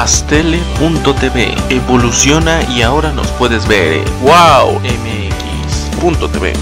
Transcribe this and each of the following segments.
astele.tv evoluciona y ahora nos puedes ver. ¡Wow! mx.tv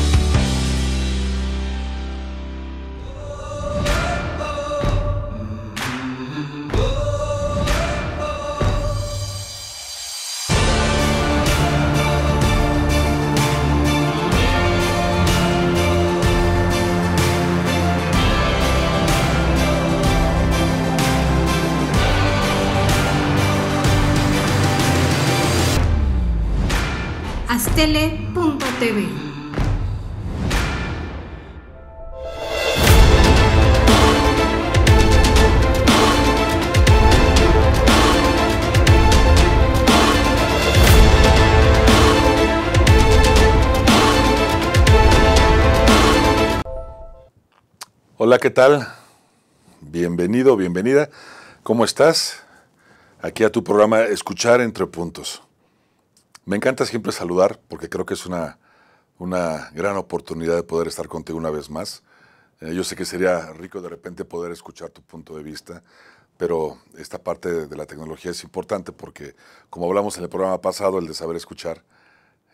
¿qué tal? Bienvenido, bienvenida. ¿Cómo estás? Aquí a tu programa Escuchar entre Puntos. Me encanta siempre saludar porque creo que es una, una gran oportunidad de poder estar contigo una vez más. Eh, yo sé que sería rico de repente poder escuchar tu punto de vista, pero esta parte de, de la tecnología es importante porque, como hablamos en el programa pasado, el de saber escuchar,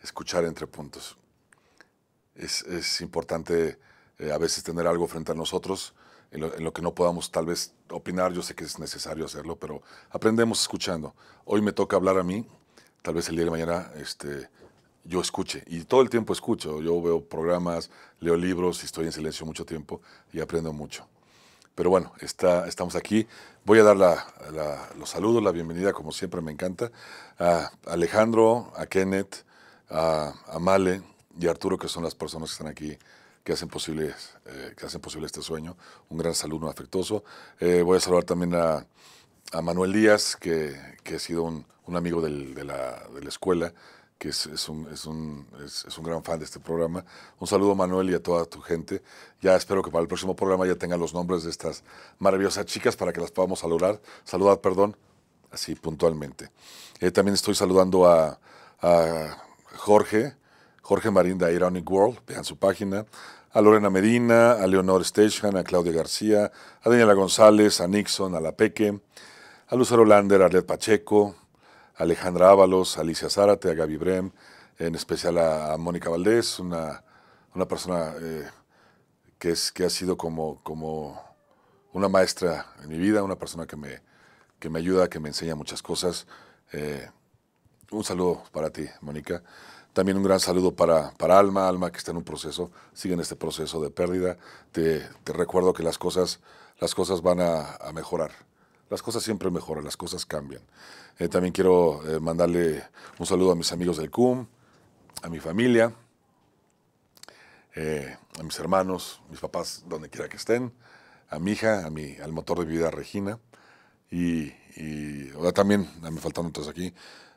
escuchar entre puntos. Es, es importante eh, a veces tener algo frente a nosotros en lo, que no podamos tal vez opinar. Yo sé que es necesario hacerlo, pero aprendemos escuchando. Hoy me toca hablar a mí, tal vez el día de mañana este, yo escuche. Y todo el tiempo escucho. Yo veo programas, leo libros estoy en silencio mucho tiempo y aprendo mucho. Pero bueno, está, estamos aquí. Voy a dar la, los saludos, la bienvenida, como siempre me encanta, a Alejandro, a Kenneth, a, Male y Arturo, que son las personas que están aquí que hacen posible, eh, que hacen posible este sueño. Un gran saludo afectuoso. Eh, voy a saludar también a, a Manuel Díaz, que, que ha sido un, un amigo de, la, de, la, escuela, que es, es, un, es, un, es, un, gran fan de este programa. Un saludo, Manuel, y a toda tu gente. Ya espero que para el próximo programa ya tengan los nombres de estas maravillosas chicas para que las podamos saludar, saludar, perdón, así puntualmente. Eh, también estoy saludando a, a Jorge, Jorge Marín de Ironic World, vean su página, a Lorena Medina, a Leonor Stechan, a Claudia García, a Daniela González, a Nixon, a La Peque, a Lucero Lander, a Arlet Pacheco, a Alejandra Ábalos, a Alicia Zárate, a Gaby Brem, en especial a, Mónica Valdés, una, persona eh, que, es, que ha sido como, como una maestra en mi vida, una persona que me, que me ayuda, que me enseña muchas cosas. Eh, un saludo para ti, Mónica. También un gran saludo para, Alma, Alma que está en un proceso, sigue en este proceso de pérdida. Te, recuerdo que las cosas, las cosas van a, mejorar. Las cosas siempre mejoran, las cosas cambian. Eh, también quiero eh, mandarle un saludo a mis amigos del CUM, a mi familia, eh, a mis hermanos, mis papás, donde quiera que estén, a mi hija, a mi, al motor de vida Regina, y, y ahora también, me faltan otros aquí,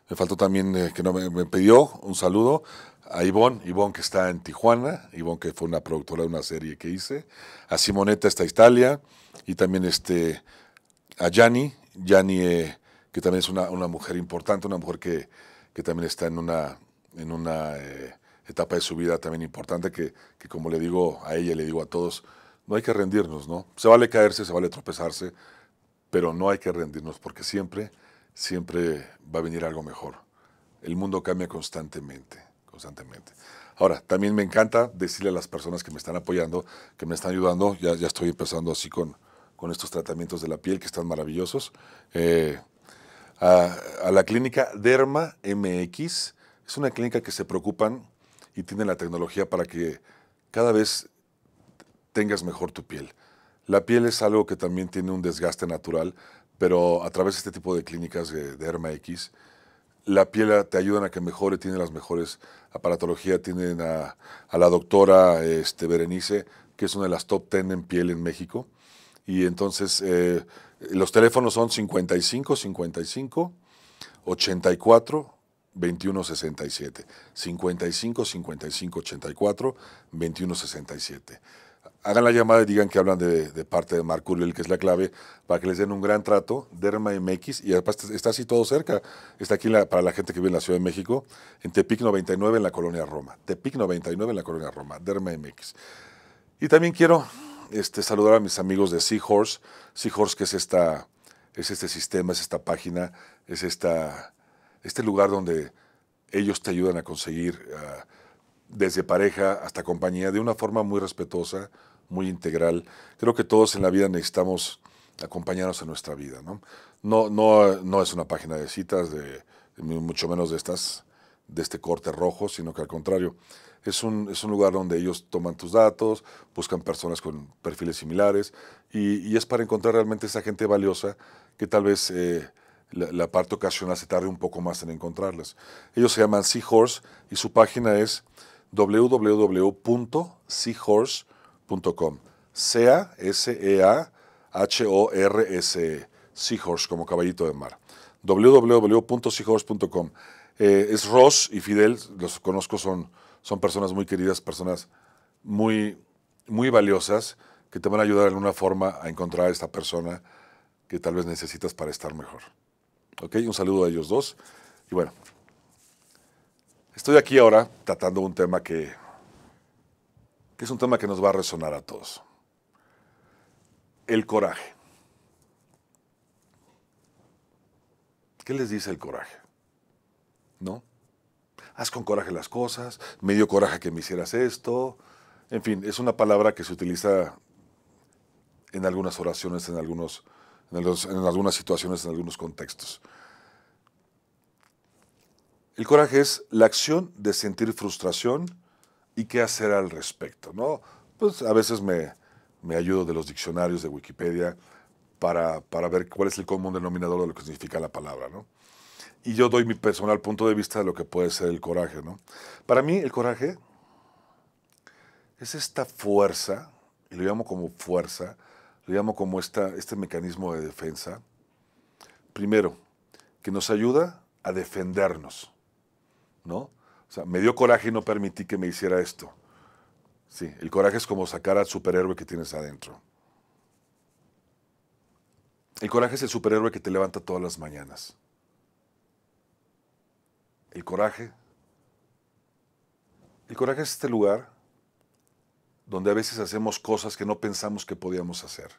me faltó también eh, que no me, pidió un saludo a Ivonne, Ivonne que está en Tijuana, Ivonne que fue una productora de una serie que hice, a Simoneta está Italia y también este a Yanni, Yanni eh, que también es una, mujer importante, una mujer que, que también está en una, en una eh, etapa de su vida también importante que, que como le digo a ella, le digo a todos, no hay que rendirnos, ¿no? Se vale caerse, se vale tropezarse, pero no hay que rendirnos porque siempre siempre va a venir algo mejor. El mundo cambia constantemente, constantemente. Ahora, también me encanta decirle a las personas que me están apoyando, que me están ayudando, ya, ya estoy empezando así con, con estos tratamientos de la piel que están maravillosos, eh, a, a, la clínica Derma MX. Es una clínica que se preocupan y tiene la tecnología para que cada vez tengas mejor tu piel. La piel es algo que también tiene un desgaste natural, pero a través de este tipo de clínicas de, Herma X, la piel ah, te ayudan a que mejore, tiene las mejores aparatología, tienen a, la doctora este, Berenice, que es una de las top 10 en piel en México. Y entonces eh, los teléfonos son 55 55 84 21 67. 55 55 84 21 67 hagan la llamada y digan que hablan de, parte de Marco que es la clave, para que les den un gran trato, Derma MX, y además está así todo cerca, está aquí para la gente que vive en la Ciudad de México, en Tepic 99 en la Colonia Roma, Tepic 99 en la Colonia Roma, Derma MX. Y también quiero este, saludar a mis amigos de Seahorse, Seahorse que es, esta, es este sistema, es esta página, es esta, este lugar donde ellos te ayudan a conseguir... Ah, desde pareja hasta compañía, de una forma muy respetuosa, muy integral. Creo que todos en la vida necesitamos acompañarnos en nuestra vida. No, no, no, no es una página de citas, de, mucho menos de, estas, de este corte rojo, sino que al contrario, es un, es un lugar donde ellos toman tus datos, buscan personas con perfiles similares y, es para encontrar realmente esa gente valiosa que tal vez... Eh, la, la, parte ocasional se tarde un poco más en encontrarlas. Ellos se llaman Seahorse y su página es www.seahorse.com seahorse.com. c s e a h o r s e. Seahorse, como caballito de mar. www.seahorse.com. Eh, es Ross y Fidel, los conozco, son, son personas muy queridas, personas muy, muy valiosas que te van a ayudar de alguna forma a encontrar a esta persona que tal vez necesitas para estar mejor. ¿Ok? Un saludo a ellos dos. Y bueno, estoy aquí ahora tratando un tema que que es un tema que nos va a resonar a todos. El coraje. ¿Qué les dice el coraje? ¿No? Haz con coraje las cosas, me dio coraje que me hicieras esto. En fin, es una palabra que se utiliza en algunas oraciones, en, algunos, en algunas situaciones, en algunos contextos. El coraje es la acción de sentir frustración, y qué hacer al respecto, ¿no? Pues a veces me, me ayudo de los diccionarios de Wikipedia para, ver cuál es el común denominador de lo que significa la palabra, ¿no? Y yo doy mi personal punto de vista de lo que puede ser el coraje, ¿no? Para mí el coraje es esta fuerza, y lo llamo como fuerza, lo llamo como esta, este mecanismo de defensa, primero, que nos ayuda a defendernos, ¿no? O sea, me dio coraje y no permití que me hiciera esto. Sí, el coraje es como sacar al superhéroe que tienes adentro. El coraje es el superhéroe que te levanta todas las mañanas. El coraje. El coraje es este lugar donde a veces hacemos cosas que no pensamos que podíamos hacer.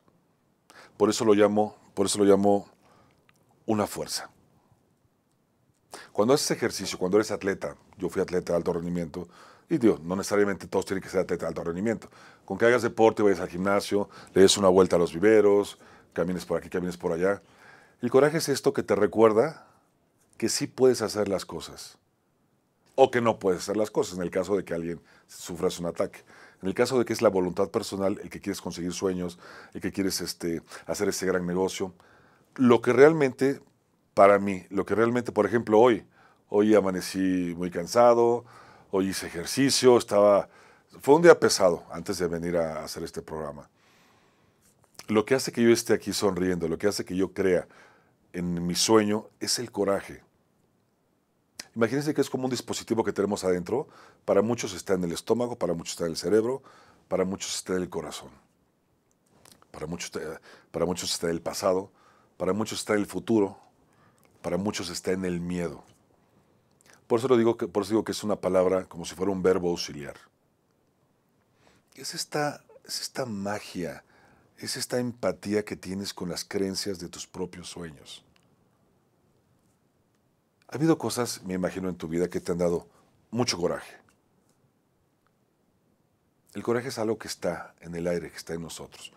Por eso lo llamo, por eso lo llamo una fuerza. Cuando haces ejercicio, cuando eres atleta, yo fui atleta de alto rendimiento, y digo, no necesariamente todos tienen que ser atletas de alto rendimiento. Con que hagas deporte, vayas al gimnasio, le des una vuelta a los viveros, camines por aquí, camines por allá. El coraje es esto que te recuerda que sí puedes hacer las cosas. O que no puedes hacer las cosas en el caso de que alguien sufra un ataque. En el caso de que es la voluntad personal, el que quieres conseguir sueños, el que quieres este, hacer ese gran negocio. Lo que realmente para mí, lo que realmente, por ejemplo, hoy, hoy amanecí muy cansado, hoy hice ejercicio, estaba, fue un día pesado antes de venir a hacer este programa. Lo que hace que yo esté aquí sonriendo, lo que hace que yo crea en mi sueño es el coraje. Imagínense que es como un dispositivo que tenemos adentro, para muchos está en el estómago, para muchos está en el cerebro, para muchos está en el corazón, para muchos, eh, para muchos está en el pasado, para muchos está en el futuro, para muchos está en el miedo. Por eso, lo digo que, por digo que es una palabra como si fuera un verbo auxiliar. Es esta, es esta magia, es esta empatía que tienes con las creencias de tus propios sueños. Ha habido cosas, me imagino, en tu vida que te han dado mucho coraje. El coraje es algo que está en el aire, que está en nosotros.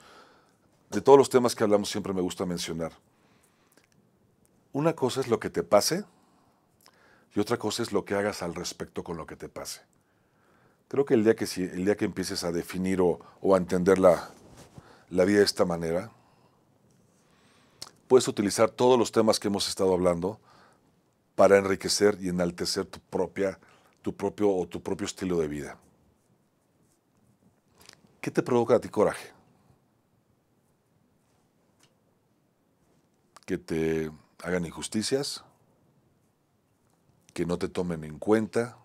De todos los temas que hablamos siempre me gusta mencionar una cosa es lo que te pase y otra cosa es lo que hagas al respecto con lo que te pase. Creo que el día que, si, el día que empieces a definir o, a entender la, vida de esta manera, puedes utilizar todos los temas que hemos estado hablando para enriquecer y enaltecer tu propia tu propio o tu propio estilo de vida. ¿Qué te provoca a ti coraje? Que te hagan injusticias, que no te tomen en cuenta,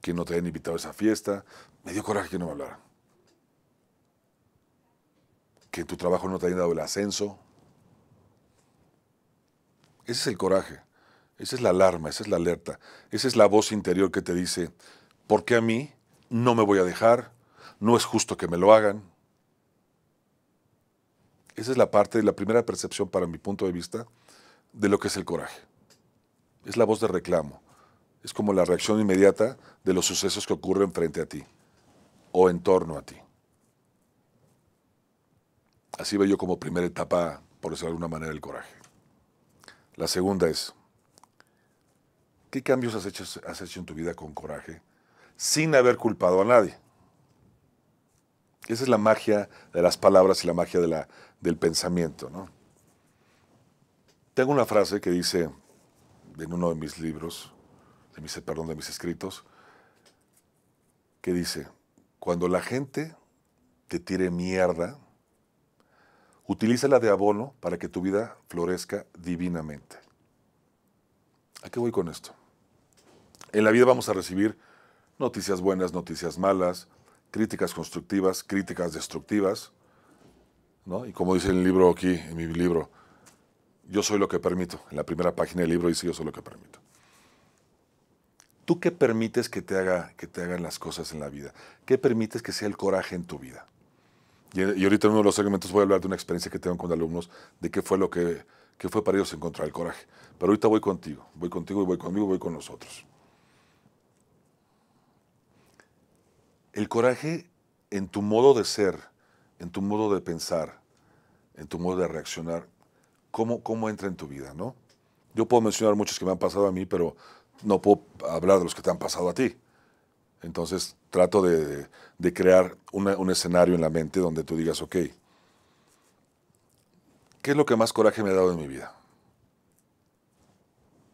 que no te hayan invitado a esa fiesta. Me dio coraje que no me hablaran. Que tu trabajo no te hayan dado el ascenso. Ese es el coraje, esa es la alarma, esa es la alerta, esa es la voz interior que te dice, ¿por qué a mí? No me voy a dejar, no es justo que me lo hagan. Esa es la parte la primera percepción para mi punto de vista de lo que es el coraje. Es la voz de reclamo. Es como la reacción inmediata de los sucesos que ocurren frente a ti o en torno a ti. Así veo yo como primera etapa, por decirlo de alguna manera, el coraje. La segunda es, ¿qué cambios has hecho, has hecho en tu vida con coraje sin haber culpado a nadie? Esa es la magia de las palabras y la magia del pensamiento. Tengo una frase que dice en uno de mis libros, de perdón, de mis escritos, que dice, cuando la gente te tire mierda, utilízala de abono para que tu vida florezca divinamente. ¿A qué voy con esto? En la vida vamos a recibir noticias buenas, noticias malas, críticas constructivas, críticas destructivas, ¿no? Y como dice el libro aquí, en mi libro, yo soy lo que permito. En la primera página del libro dice yo soy lo que permito. ¿Tú qué permites que te, haga, que te hagan las cosas en la vida? ¿Qué permites que sea el coraje en tu vida? Y, ahorita en uno de los segmentos voy a hablar de una experiencia que tengo con alumnos, de qué fue lo que qué fue para ellos encontrar el coraje. Pero ahorita voy contigo, voy contigo y voy conmigo, voy con nosotros. El coraje en tu modo de ser, en tu modo de pensar, en tu modo de reaccionar, ¿cómo, entra en tu vida, no? Yo puedo mencionar muchos que me han pasado a mí, pero no puedo hablar de los que te han pasado a ti. Entonces trato de, crear un escenario en la mente donde tú digas, ok, ¿qué es lo que más coraje me ha dado en mi vida?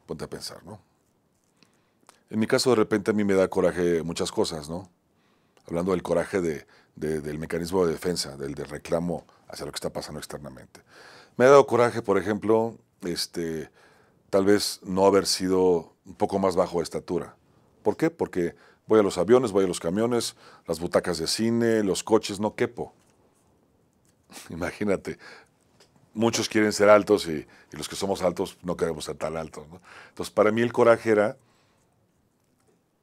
Ponte a pensar, ¿no? En mi caso, de repente a mí me da coraje muchas cosas, ¿no? hablando del coraje de, del mecanismo de defensa, del de reclamo hacia lo que está pasando externamente. Me ha dado coraje, por ejemplo, este, tal vez no haber sido un poco más bajo de estatura. ¿Por qué? Porque voy a los aviones, voy a los camiones, las butacas de cine, los coches, no quepo. Imagínate, muchos quieren ser altos y, los que somos altos no queremos ser tan altos. Entonces, para mí el coraje era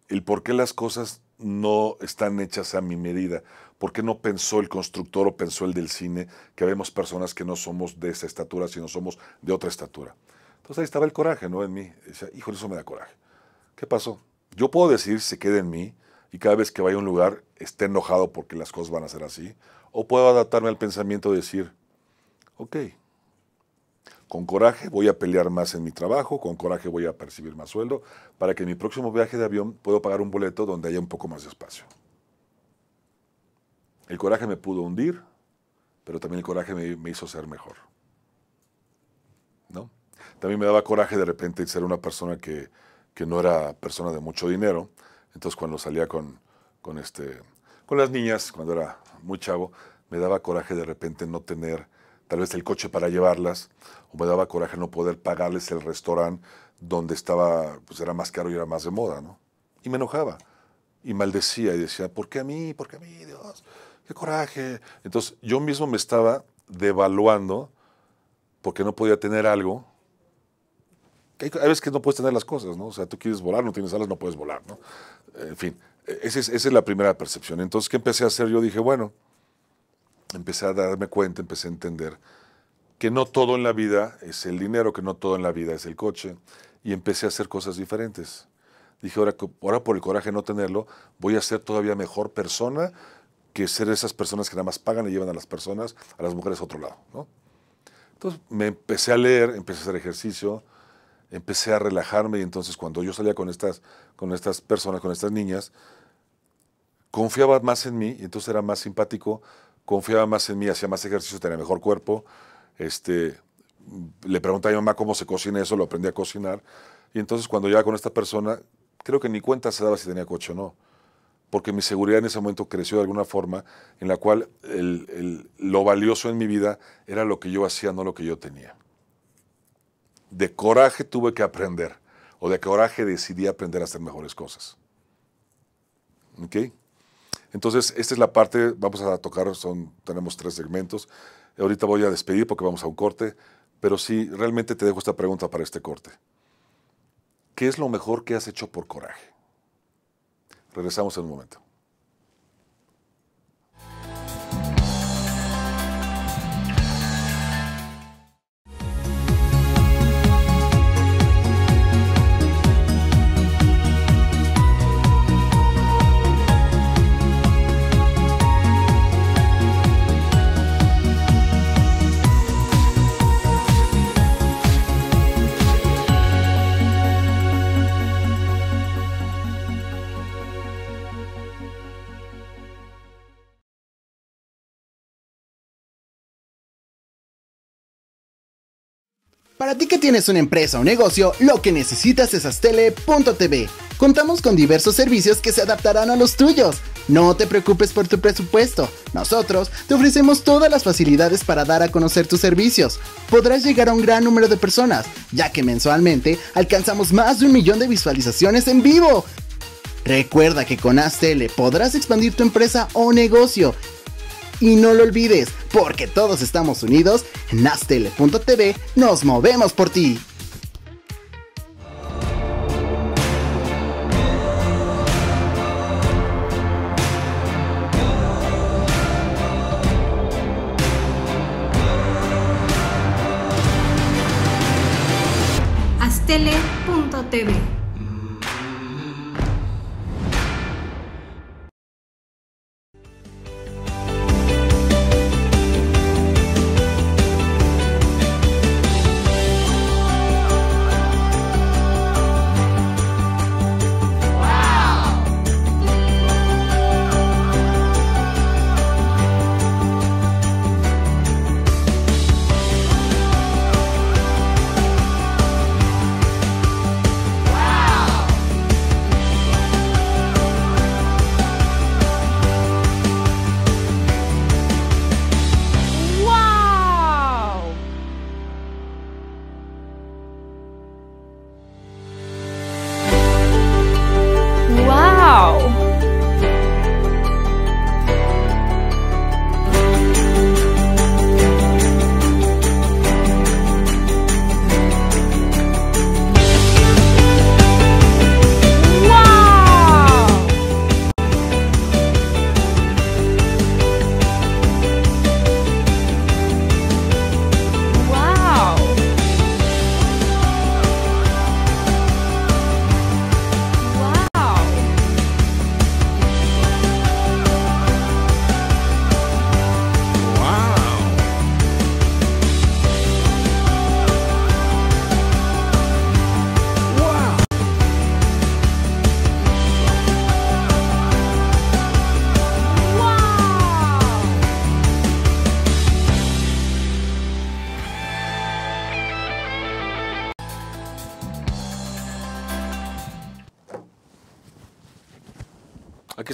el por qué las cosas no están hechas a mi medida. ¿Por qué no pensó el constructor o pensó el del cine que vemos personas que no somos de esa estatura, sino somos de otra estatura? Entonces pues ahí estaba el coraje, ¿no? En mí. Decía, híjole, eso me da coraje. ¿Qué pasó? Yo puedo decir, se quede en mí, y cada vez que vaya a un lugar esté enojado porque las cosas van a ser así, o puedo adaptarme al pensamiento y decir, ok, con coraje voy a pelear más en mi trabajo, con coraje voy a percibir más sueldo, para que en mi próximo viaje de avión puedo pagar un boleto donde haya un poco más de espacio. El coraje me pudo hundir, pero también el coraje me, hizo ser mejor. ¿No? También me daba coraje de repente ser una persona que, no era persona de mucho dinero. Entonces cuando salía con, con, este, con las niñas, cuando era muy chavo, me daba coraje de repente no tener tal vez el coche para llevarlas, o me daba coraje no poder pagarles el restaurante donde estaba, pues era más caro y era más de moda, ¿no? Y me enojaba, y maldecía, y decía, ¿por qué a mí? ¿Por qué a mí, Dios? ¡Qué coraje! Entonces yo mismo me estaba devaluando porque no podía tener algo. Hay, veces que no puedes tener las cosas, ¿no? O sea, tú quieres volar, no tienes alas, no puedes volar, ¿no? En fin, e-, esa es, esa es la primera percepción. Entonces, ¿qué empecé a hacer? Yo dije, bueno, empecé a darme cuenta, empecé a entender que no todo en la vida es el dinero, que no todo en la vida es el coche, y empecé a hacer cosas diferentes. Dije, ahora, ahora por el coraje de no tenerlo, voy a ser todavía mejor persona que ser esas personas que nada más pagan y llevan a las personas, a las mujeres a otro lado. ¿no? Entonces me empecé a leer, empecé a hacer ejercicio, empecé a relajarme y entonces cuando yo salía con estas, con estas personas, con estas niñas, confiaba más en mí y entonces era más simpático, confiaba más en mí, hacía más ejercicio, tenía mejor cuerpo. Este, le pregunté a mi mamá cómo se cocina eso, lo aprendí a cocinar. Y entonces cuando llegaba con esta persona, creo que ni cuenta se daba si tenía coche o no, porque mi seguridad en ese momento creció de alguna forma en la cual lo valioso en mi vida era lo que yo hacía, no lo que yo tenía. De coraje tuve que aprender, o de coraje decidí aprender a hacer mejores cosas. ¿Ok? Entonces, esta es la parte, vamos a tocar, son, tenemos tres segmentos. Ahorita voy a despedir porque vamos a un corte, pero sí, realmente te dejo esta pregunta para este corte. ¿Qué es lo mejor que has hecho por coraje? Regresamos en un momento. Para ti que tienes una empresa o negocio, lo que necesitas es Astele.tv. Contamos con diversos servicios que se adaptarán a los tuyos. No te preocupes por tu presupuesto. Nosotros te ofrecemos todas las facilidades para dar a conocer tus servicios. Podrás llegar a un gran número de personas, ya que mensualmente alcanzamos más de un millón de visualizaciones en vivo. Recuerda que con Astele podrás expandir tu empresa o negocio y no lo olvides, porque todos estamos unidos en astele.tv, nos movemos por ti. Astele.tv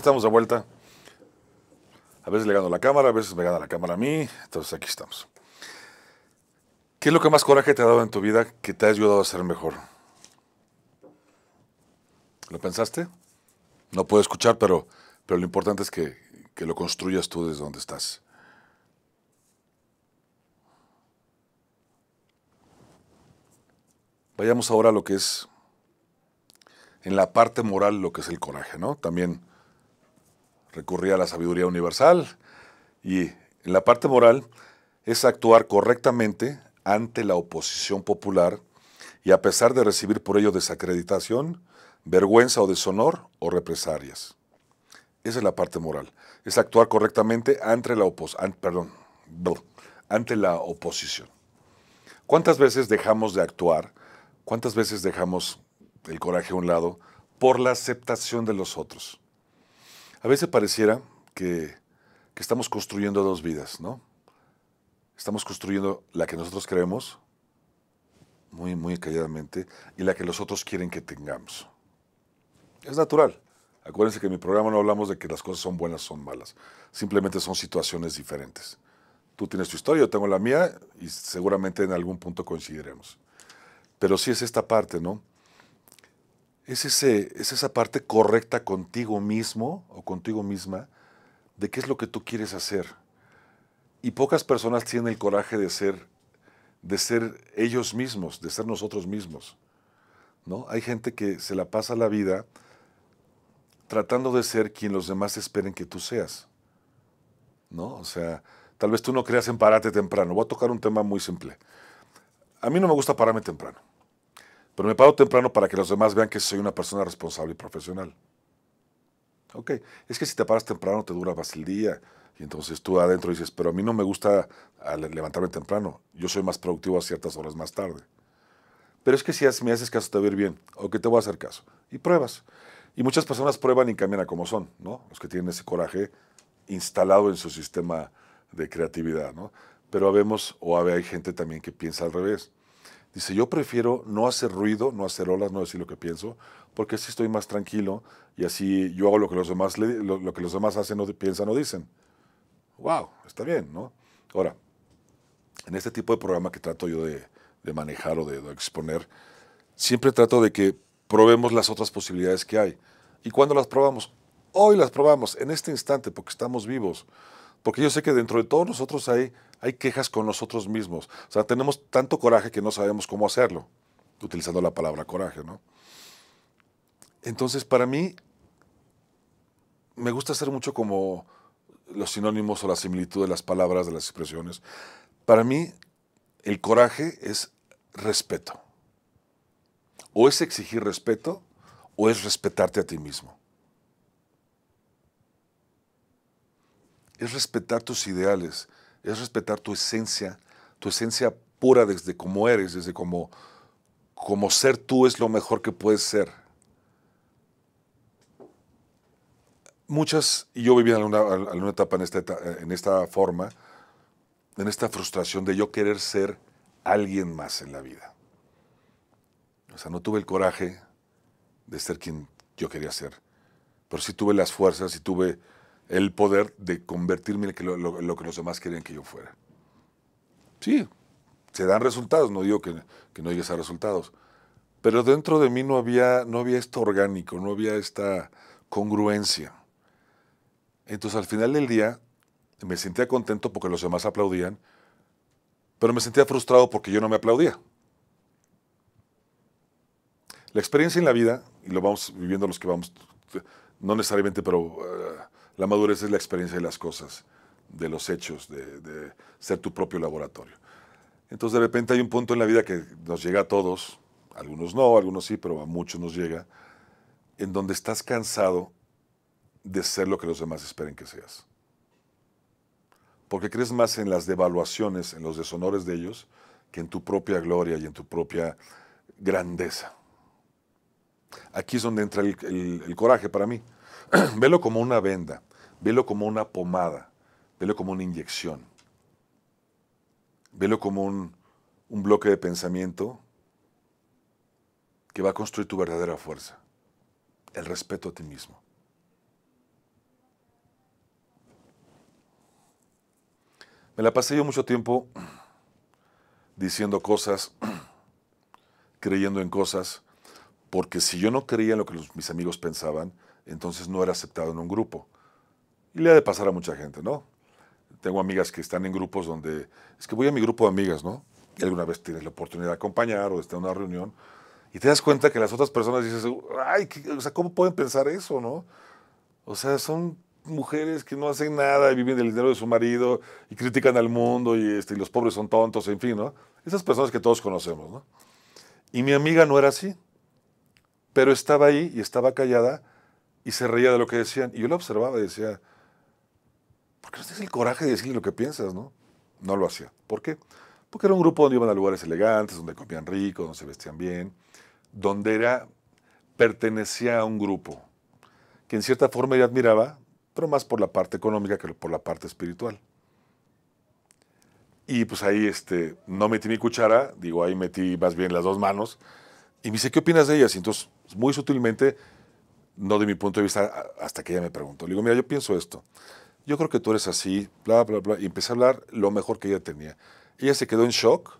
estamos de vuelta. A veces le gano la cámara, a veces me gana la cámara a mí. Entonces aquí estamos. ¿Qué es lo que más coraje te ha dado en tu vida que te ha ayudado a ser mejor? ¿Lo pensaste? No puedo escuchar, pero, pero lo importante es que, que lo construyas tú desde donde estás. Vayamos ahora a lo que es en la parte moral lo que es el coraje, ¿no? También recurría a la sabiduría universal. Y en la parte moral es actuar correctamente ante la oposición popular y a pesar de recibir por ello desacreditación, vergüenza o deshonor o represalias. Esa es la parte moral. Es actuar correctamente ante la, perdón, ante la oposición. ¿Cuántas veces dejamos de actuar? ¿Cuántas veces dejamos el coraje a un lado por la aceptación de los otros? A veces pareciera que, estamos construyendo dos vidas, ¿no? Estamos construyendo la que nosotros creemos, muy, muy calladamente, y la que los otros quieren que tengamos. Es natural. Acuérdense que en mi programa no hablamos de que las cosas son buenas o son malas. Simplemente son situaciones diferentes. Tú tienes tu historia, yo tengo la mía, y seguramente en algún punto coincidiremos. Pero sí es esta parte, ¿no? es, esa parte correcta contigo mismo o contigo misma de qué es lo que tú quieres hacer. Y pocas personas tienen el coraje de ser, de ser ellos mismos, de ser nosotros mismos. ¿no? Hay gente que se la pasa la vida tratando de ser quien los demás esperen que tú seas. ¿no? O sea, tal vez tú no creas en pararte temprano. Voy a tocar un tema muy simple. A mí no me gusta pararme temprano. Pero me paro temprano para que los demás vean que soy una persona responsable y profesional. Ok, es que si te paras temprano te dura más el día. Y entonces tú adentro dices, pero a mí no me gusta ah, levantarme temprano. Yo soy más productivo a ciertas horas más tarde. Pero es que si me haces caso te va a ir bien. que te voy a hacer caso. Y pruebas. Y muchas personas prueban y cambian a como son, ¿no? Los que tienen ese coraje instalado en su sistema de creatividad, ¿no? Pero habemos, o hay gente también que piensa al revés. Dice, yo prefiero no hacer ruido, no hacer olas, no decir lo que pienso, porque así estoy más tranquilo y así yo hago lo que los demás, lo, que los demás hacen, o piensan o dicen. ¡Wow! Está bien, ¿no? Ahora, en este tipo de programa que trato yo de, manejar o de, de, exponer, siempre trato de que probemos las otras posibilidades que hay. ¿Y cuando las probamos? Hoy las probamos, en este instante, porque estamos vivos porque yo sé que dentro de todos nosotros hay, hay quejas con nosotros mismos. O sea, tenemos tanto coraje que no sabemos cómo hacerlo, utilizando la palabra coraje, Entonces, para mí, me gusta hacer mucho como los sinónimos o la similitud de las palabras, de las expresiones. Para mí, el coraje es respeto. O es exigir respeto o es respetarte a ti mismo. es respetar tus ideales, es respetar tu esencia, tu esencia pura desde cómo eres, desde cómo como ser tú es lo mejor que puedes ser. Muchas, y yo vivía en una, en etapa en esta, en esta forma, en esta frustración de yo querer ser alguien más en la vida. O sea, no tuve el coraje de ser quien yo quería ser, pero sí tuve las fuerzas y tuve el poder de convertirme en lo, que los demás querían que yo fuera. Sí, se dan resultados, no digo que, no llegues a resultados, pero dentro de mí no había, no había esto orgánico, no había esta congruencia. Entonces al final del día me sentía contento porque los demás aplaudían, pero me sentía frustrado porque yo no me aplaudía. La experiencia en la vida, y lo vamos viviendo los que vamos, no necesariamente, pero... Eh, la madurez es la experiencia de las cosas, de los hechos, de, ser tu propio laboratorio. Entonces de repente hay un punto en la vida que nos llega a todos, algunos no, algunos sí, pero a muchos nos llega, en donde estás cansado de ser lo que los demás esperen que seas. Porque crees más en las devaluaciones, en los deshonores de ellos, que en tu propia gloria y en tu propia grandeza. Aquí es donde entra el, el coraje para mí. Velo como una venda. Velo como una pomada, velo como una inyección, velo como un, bloque de pensamiento que va a construir tu verdadera fuerza, el respeto a ti mismo. Me la pasé yo mucho tiempo diciendo cosas, creyendo en cosas, porque si yo no creía en lo que mis amigos pensaban, entonces no era aceptado en un grupo. Y le ha de pasar a mucha gente, ¿no? Tengo amigas que están en grupos donde, es que voy a mi grupo de amigas, ¿no? Y alguna vez tienes la oportunidad de acompañar o de estar en una reunión y te das cuenta que las otras personas dices, ay, o sea, ¿cómo pueden pensar eso, no? O sea, son mujeres que no hacen nada y viven del dinero de su marido y critican al mundo y, este, los pobres son tontos, en fin, ¿no? Esas personas que todos conocemos, ¿no? Y mi amiga no era así, pero estaba ahí y estaba callada y se reía de lo que decían. Y yo la observaba y decía, porque no tienes el coraje de decirle lo que piensas, ¿no? No lo hacía. ¿Por qué? Porque era un grupo donde iban a lugares elegantes, donde comían rico, donde se vestían bien, donde era, pertenecía a un grupo que en cierta forma yo admiraba, pero más por la parte económica que por la parte espiritual. Y pues ahí este, no metí mi cuchara, digo, ahí metí más bien las dos manos. Y me dice, ¿qué opinas de ellas? Y entonces, pues, muy sutilmente, no de mi punto de vista, hasta que ella me preguntó. Le digo, mira, yo pienso esto yo creo que tú eres así, bla, bla, bla, y empecé a hablar lo mejor que ella tenía. Ella se quedó en shock,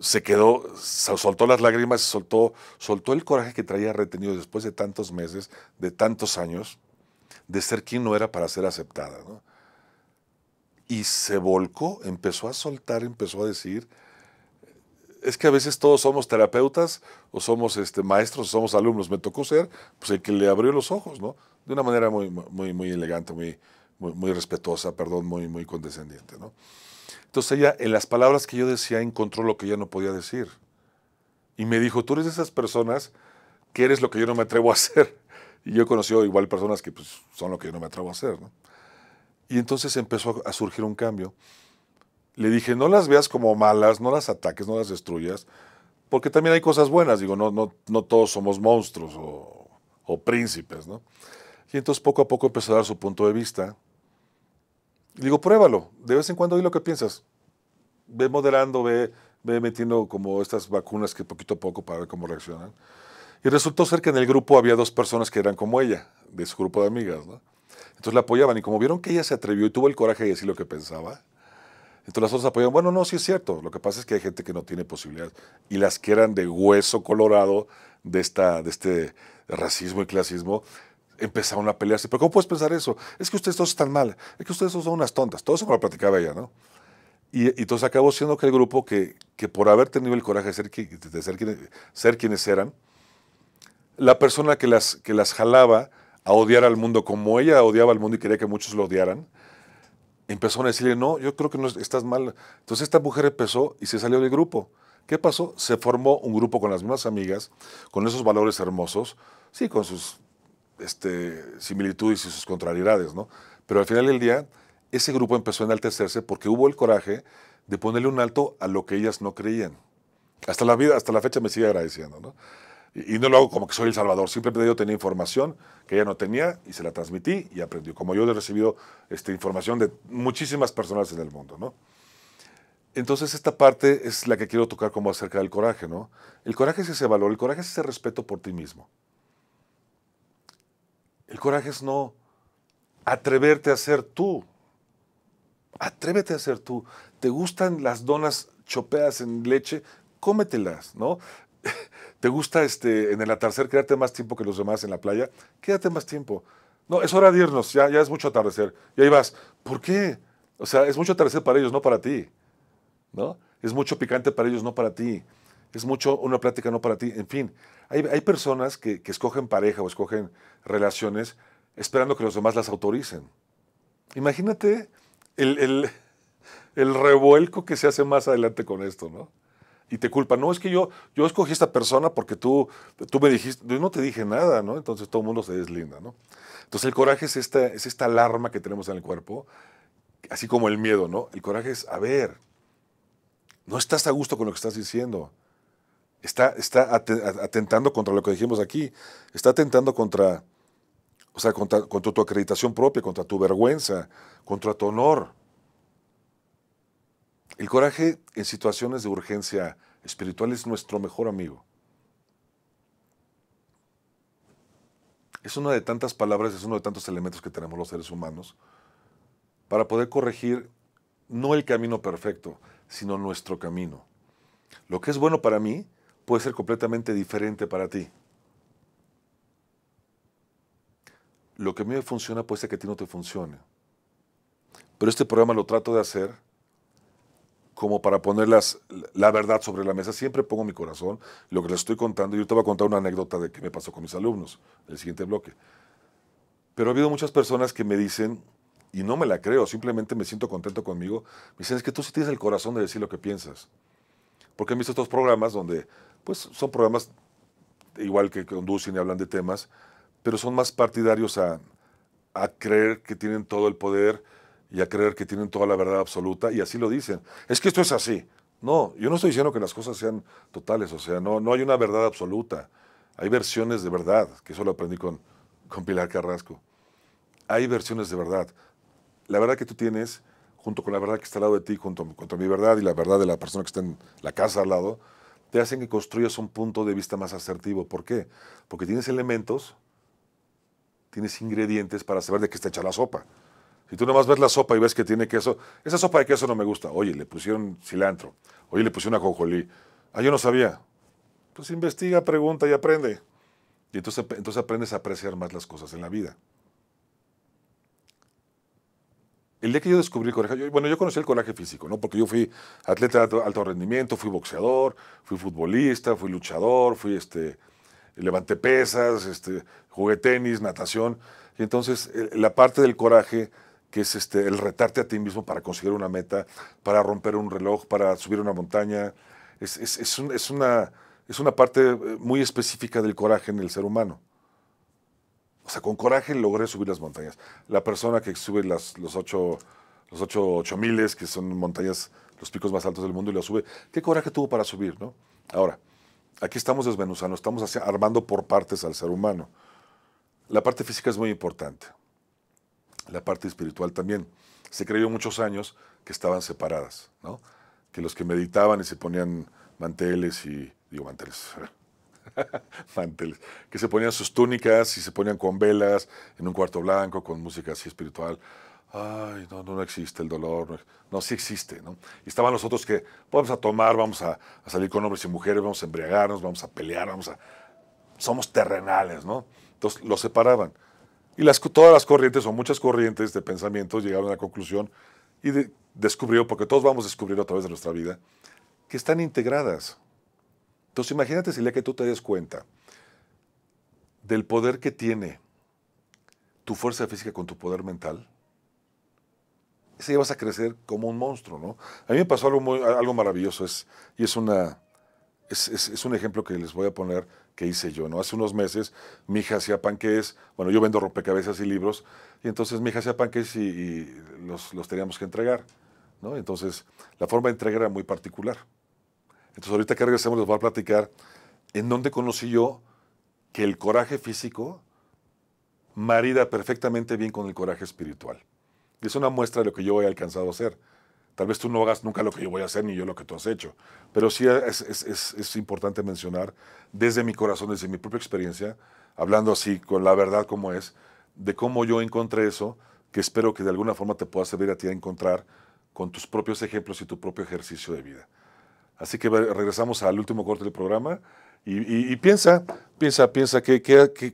se quedó, soltó las lágrimas, soltó, soltó el coraje que traía retenido después de tantos meses, de tantos años, de ser quien no era para ser aceptada. Y se volcó, empezó a soltar, empezó a decir, es que a veces todos somos terapeutas o somos este, maestros, o somos alumnos. Me tocó ser pues, el que le abrió los ojos, ¿no? De una manera muy, muy, muy elegante, muy, muy, respetuosa, perdón, muy, muy condescendiente. ¿no? Entonces ella, en las palabras que yo decía, encontró lo que ella no podía decir. Y me dijo, tú eres de esas personas que eres lo que yo no me atrevo a hacer. Y yo he conocido igual personas que pues, son lo que yo no me atrevo a hacer. Y entonces empezó a surgir un cambio. Le dije, no las veas como malas, no las ataques, no las destruyas, porque también hay cosas buenas. Digo, no, no, no todos somos monstruos o, príncipes. ¿no? Y entonces poco a poco empezó a dar su punto de vista digo, pruébalo, de vez en cuando di lo que piensas. Ve moderando, ve, metiendo como estas vacunas que poquito a poco para ver cómo reaccionan. Y resultó ser que en el grupo había dos personas que eran como ella, de su grupo de amigas, ¿no? Entonces la apoyaban y como vieron que ella se atrevió y tuvo el coraje de decir lo que pensaba, entonces las otras apoyaban, bueno, no, sí es cierto, lo que pasa es que hay gente que no tiene posibilidades y las que eran de hueso colorado de, esta, de este racismo y clasismo, empezaron a pelearse. Pero ¿cómo puedes pensar eso? Es que ustedes dos están mal, es que ustedes dos son unas tontas. Todo eso me lo platicaba ella, ¿no? Y, y entonces acabó siendo que el grupo que, que por haber tenido el coraje de ser, de ser, quienes, eran, la persona que las, que las jalaba a odiar al mundo como ella odiaba al mundo y quería que muchos lo odiaran, empezó a decirle, no, yo creo que no estás mal. Entonces esta mujer empezó y se salió del grupo. ¿Qué pasó? Se formó un grupo con las mismas amigas, con esos valores hermosos, sí, con sus este, similitudes y sus contrariedades, ¿no? Pero al final del día, ese grupo empezó a enaltecerse porque hubo el coraje de ponerle un alto a lo que ellas no creían. Hasta la, vida, hasta la fecha me sigue agradeciendo, ¿no? Y, no lo hago como que soy el salvador, simplemente yo tenía información que ella no tenía y se la transmití y aprendió, como yo he recibido este, información de muchísimas personas en el mundo, ¿no? Entonces esta parte es la que quiero tocar como acerca del coraje, ¿no? El coraje es ese valor, el coraje es ese respeto por ti mismo. El coraje es no atreverte a ser tú. Atrévete a ser tú. ¿Te gustan las donas chopeadas en leche? Cómetelas, ¿no? ¿Te gusta este, en el atardecer quedarte más tiempo que los demás en la playa? Quédate más tiempo. No, es hora de irnos, ya, ya es mucho atardecer. Y ahí vas, ¿por qué? O sea, es mucho atardecer para ellos, no para ti. ¿No? Es mucho picante para ellos, no para ti es mucho una plática no para ti. En fin, hay, personas que, escogen pareja o escogen relaciones esperando que los demás las autoricen. Imagínate el, revuelco que se hace más adelante con esto, ¿no? y te culpa. No, es que yo, yo escogí esta persona porque tú, tú me dijiste, yo no te dije nada, ¿no? Entonces todo el mundo se deslinda, ¿no? Entonces el coraje es esta, es esta alarma que tenemos en el cuerpo, así como el miedo, ¿no? El coraje es, a ver, no estás a gusto con lo que estás diciendo está, atentando contra lo que dijimos aquí, está atentando contra, sea, contra, contra tu acreditación propia, contra tu vergüenza, contra tu honor. El coraje en situaciones de urgencia espiritual es nuestro mejor amigo. Es una de tantas palabras, es uno de tantos elementos que tenemos los seres humanos para poder corregir no el camino perfecto, sino nuestro camino. Lo que es bueno para mí puede ser completamente diferente para ti. Lo que a mí me funciona puede ser que a ti no te funcione. Pero este programa lo trato de hacer como para poner la verdad sobre la mesa. Siempre pongo mi corazón, lo que les estoy contando. Yo te voy a contar una anécdota de que me pasó con mis alumnos, en el siguiente bloque. Pero ha habido muchas personas que me dicen, y no me la creo, simplemente me siento contento conmigo, me dicen, es que tú sí tienes el corazón de decir lo que piensas. Porque he visto estos programas donde pues son programas igual que conducen y hablan de temas, pero son más partidarios a, a creer que tienen todo el poder y a creer que tienen toda la verdad absoluta y así lo dicen. Es que esto es así. No, yo no estoy diciendo que las cosas sean totales, o sea, no, no hay una verdad absoluta. Hay versiones de verdad, que eso lo aprendí con, con Pilar Carrasco. Hay versiones de verdad. La verdad que tú tienes, junto con la verdad que está al lado de ti, junto, con mi verdad y la verdad de la persona que está en la casa al lado, te hacen que construyas un punto de vista más asertivo. ¿Por qué? Porque tienes elementos, tienes ingredientes para saber de qué está hecha la sopa. Si tú nomás ves la sopa y ves que tiene queso, esa sopa de queso no me gusta. Oye, le pusieron cilantro. Oye, le pusieron ajonjolí. Ah, yo no sabía. Pues investiga, pregunta y aprende. Y entonces, entonces aprendes a apreciar más las cosas en la vida. el día que yo descubrí el coraje, bueno, yo conocí el coraje físico, ¿no? Porque yo fui atleta de alto, rendimiento, fui boxeador, fui futbolista, fui luchador, fui este, levanté pesas, este, jugué tenis, natación. Y entonces eh, la parte del coraje, que es este, el retarte a ti mismo para conseguir una meta, para romper un reloj, para subir una montaña, es una, es una parte eh, muy específica del coraje en el ser humano. O sea, con coraje logré subir las montañas. La persona que sube los ocho, los que son montañas, los picos más altos del mundo, y lo sube, ¿qué coraje tuvo para subir, no? Ahora, aquí estamos desmenuzando, estamos armando por partes al ser humano. La parte física es muy importante. La parte espiritual también. Se creyó muchos años que estaban separadas, ¿no? Que los que meditaban y se ponían manteles y, digo, manteles, manteles, que se ponían sus túnicas y se ponían con velas en un cuarto blanco, con música así espiritual. Ay, no, no, existe el dolor, no, sí existe, ¿no? Y estaban los otros que vamos a tomar, vamos a, salir con hombres y mujeres, vamos a embriagarnos, vamos a pelear, vamos a... Somos terrenales, ¿no? Entonces los separaban. Y todas las corrientes o muchas corrientes de pensamientos llegaron a la conclusión y descubrió, porque todos vamos a descubrir a través de nuestra vida, que están integradas. Entonces imagínate si le día que tú te des cuenta del poder que tiene tu fuerza física con tu poder mental, ese vas a crecer como un monstruo, ¿no? A mí me pasó algo, algo maravilloso, es, y es, una, es, un ejemplo que les voy a poner que hice yo, ¿no? Hace unos meses mi hija hacía panques, bueno, yo vendo rompecabezas y libros, y entonces mi hija hacía panques y, los, teníamos que entregar, ¿no? Entonces la forma de entregar era muy particular. Entonces ahorita que regresemos les voy a platicar en dónde conocí yo que el coraje físico marida perfectamente bien con el coraje espiritual. Y es una muestra de lo que yo he alcanzado a hacer. Tal vez tú no hagas nunca lo que yo voy a hacer ni yo lo que tú has hecho, pero sí es importante mencionar desde mi corazón, desde mi propia experiencia, hablando así con la verdad como es, de cómo yo encontré eso, que espero que de alguna forma te pueda servir a ti a encontrar con tus propios ejemplos y tu propio ejercicio de vida. Así que regresamos al último corte del programa y, piensa, piensa, piensa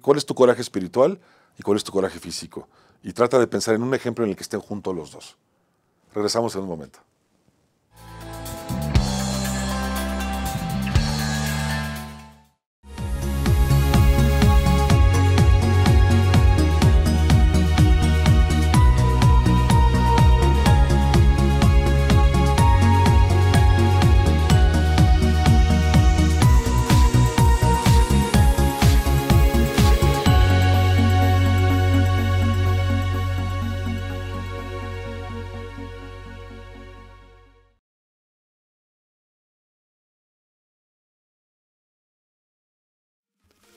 cuál es tu coraje espiritual y cuál es tu coraje físico. Y trata de pensar en un ejemplo en el que estén juntos los dos. Regresamos en un momento.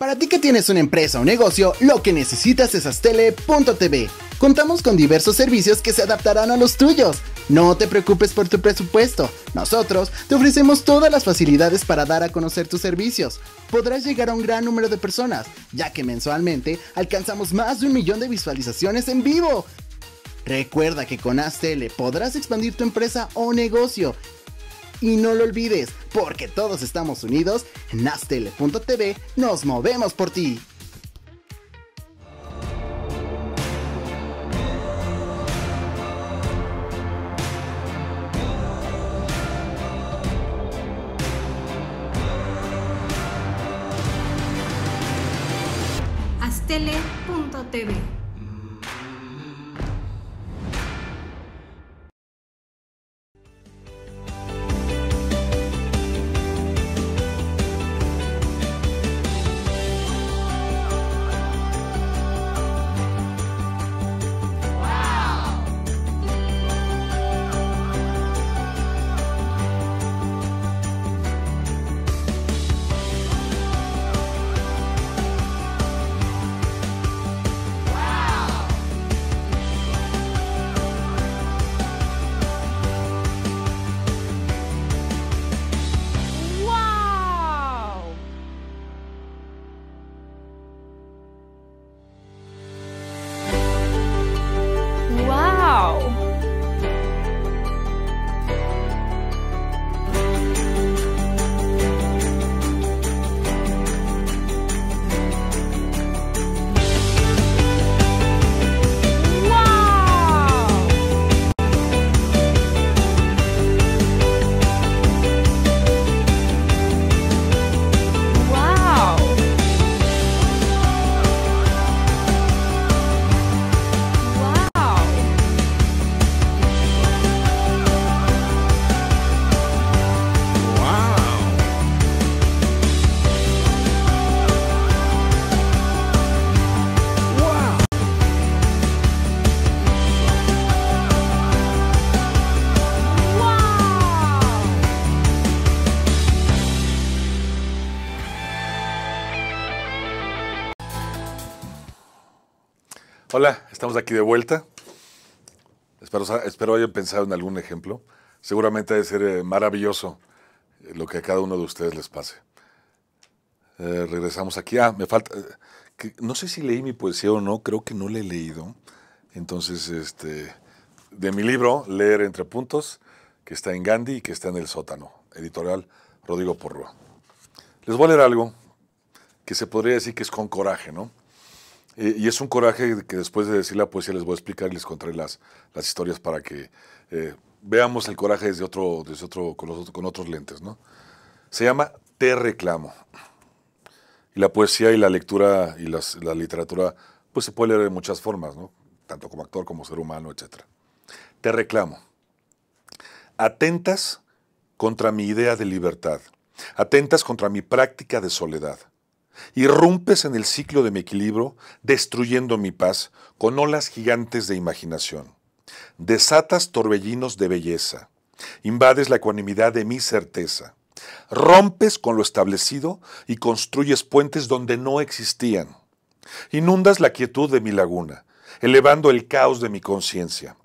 Para ti que tienes una empresa o negocio, lo que necesitas es astele.tv. Contamos con diversos servicios que se adaptarán a los tuyos. No te preocupes por tu presupuesto. Nosotros te ofrecemos todas las facilidades para dar a conocer tus servicios. Podrás llegar a un gran número de personas, ya que mensualmente alcanzamos más de un millón de visualizaciones en vivo. Recuerda que con Astele podrás expandir tu empresa o negocio y no lo olvides, porque todos estamos unidos en Astele.tv. nos movemos por ti. de aquí de vuelta. Espero, espero hayan pensado en algún ejemplo. Seguramente de ser eh, maravilloso eh, lo que a cada uno de ustedes les pase. Eh, regresamos aquí. Ah, me falta. no sé si leí mi poesía o no, creo que no le he leído. Entonces, este, de mi libro, Leer entre puntos, que está en Gandhi y que está en el sótano, editorial Rodrigo Porro. Les voy a leer algo que se podría decir que es con coraje, ¿no? Eh, y es un coraje que después de decir la poesía les voy a explicar y les contaré las, las historias para que eh, veamos el coraje desde otro, desde otro, con, con otros lentes. ¿no? Se llama Te reclamo. Y la poesía y la lectura y la literatura pues se puede leer de muchas formas, ¿no? tanto como actor como ser humano, etc. Te reclamo. Atentas contra mi idea de libertad. Atentas contra mi práctica de soledad. Irrumpes en el ciclo de mi equilibrio, destruyendo mi paz con olas gigantes de imaginación. Desatas torbellinos de belleza. Invades la ecuanimidad de mi certeza. Rompes con lo establecido y construyes puentes donde no existían. Inundas la quietud de mi laguna, elevando el caos de mi conciencia.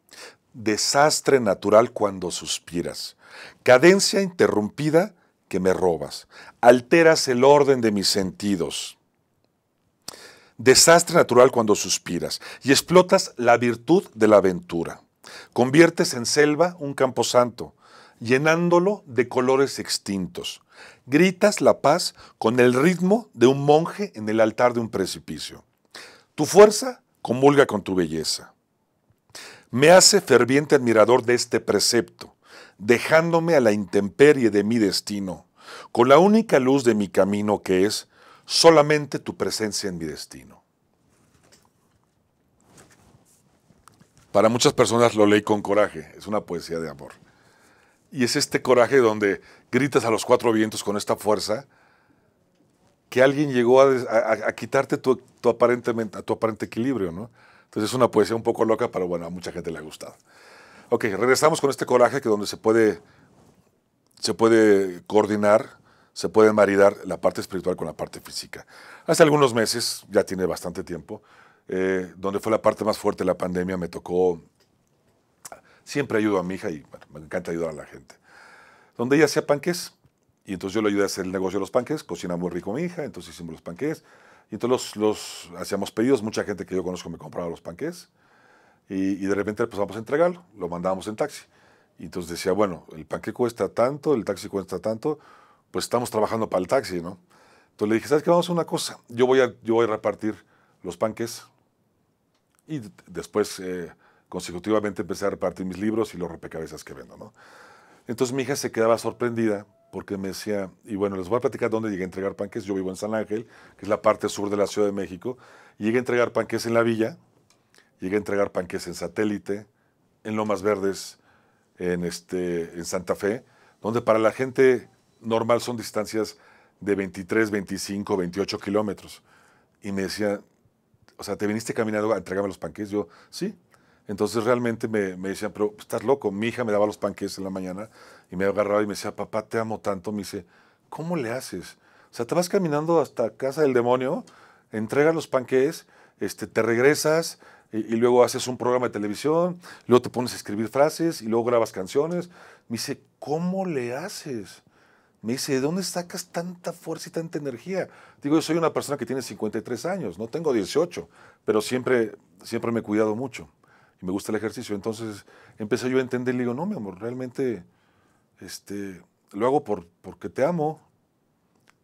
Desastre natural cuando suspiras. Cadencia interrumpida que me robas. Alteras el orden de mis sentidos. Desastre natural cuando suspiras y explotas la virtud de la aventura. Conviertes en selva un camposanto, llenándolo de colores extintos. Gritas la paz con el ritmo de un monje en el altar de un precipicio. Tu fuerza comulga con tu belleza. Me hace ferviente admirador de este precepto dejándome a la intemperie de mi destino, con la única luz de mi camino que es solamente tu presencia en mi destino. Para muchas personas lo leí con coraje, es una poesía de amor. Y es este coraje donde gritas a los cuatro vientos con esta fuerza que alguien llegó a, quitarte tu, aparentemente, a tu aparente equilibrio, ¿no? Entonces es una poesía un poco loca, pero bueno, a mucha gente le ha gustado. Ok, regresamos con este coraje que donde se puede, se puede coordinar, se puede maridar la parte espiritual con la parte física. Hace algunos meses, ya tiene bastante tiempo, eh, donde fue la parte más fuerte de la pandemia, me tocó, siempre ayudo a mi hija y me encanta ayudar a la gente, donde ella hacía panques. Y entonces yo le ayudé a hacer el negocio de los panques, cocina muy rico mi hija, entonces hicimos los panques. Y entonces los, los hacíamos pedidos, mucha gente que yo conozco me compraba los panques y, de repente pues vamos a entregarlo, lo mandábamos en taxi. Y entonces decía, bueno, el panque cuesta tanto, el taxi cuesta tanto, pues estamos trabajando para el taxi, ¿no? Entonces le dije, ¿sabes qué? Vamos a una cosa, yo voy a, yo voy a repartir los panques y después eh, consecutivamente empecé a repartir mis libros y los repecabezas que vendo, ¿no? Entonces mi hija se quedaba sorprendida porque me decía, y bueno, les voy a platicar dónde llegué a entregar panques. Yo vivo en San Ángel, que es la parte sur de la Ciudad de México. Llegué a entregar panques en la villa, llegué a entregar panques en satélite, en Lomas Verdes, en, este, en Santa Fe, donde para la gente normal son distancias de 23, 25, 28 kilómetros. Y me decía, o sea, ¿te viniste caminando a entregarme los panques? Yo, sí. Entonces realmente me, me, decían, pero pues, estás loco. Mi hija me daba los panques en la mañana y me agarraba y me decía, papá, te amo tanto. Me dice, ¿cómo le haces? O sea, te vas caminando hasta casa del demonio, entregas los panques, este, te regresas, y, luego haces un programa de televisión, luego te pones a escribir frases y luego grabas canciones. Me dice, ¿cómo le haces? Me dice, ¿de dónde sacas tanta fuerza y tanta energía? Digo, yo soy una persona que tiene 53 años, no tengo 18, pero siempre, siempre me he cuidado mucho y me gusta el ejercicio. Entonces empecé yo a entender y digo, no, mi amor, realmente este, lo hago por, porque te amo.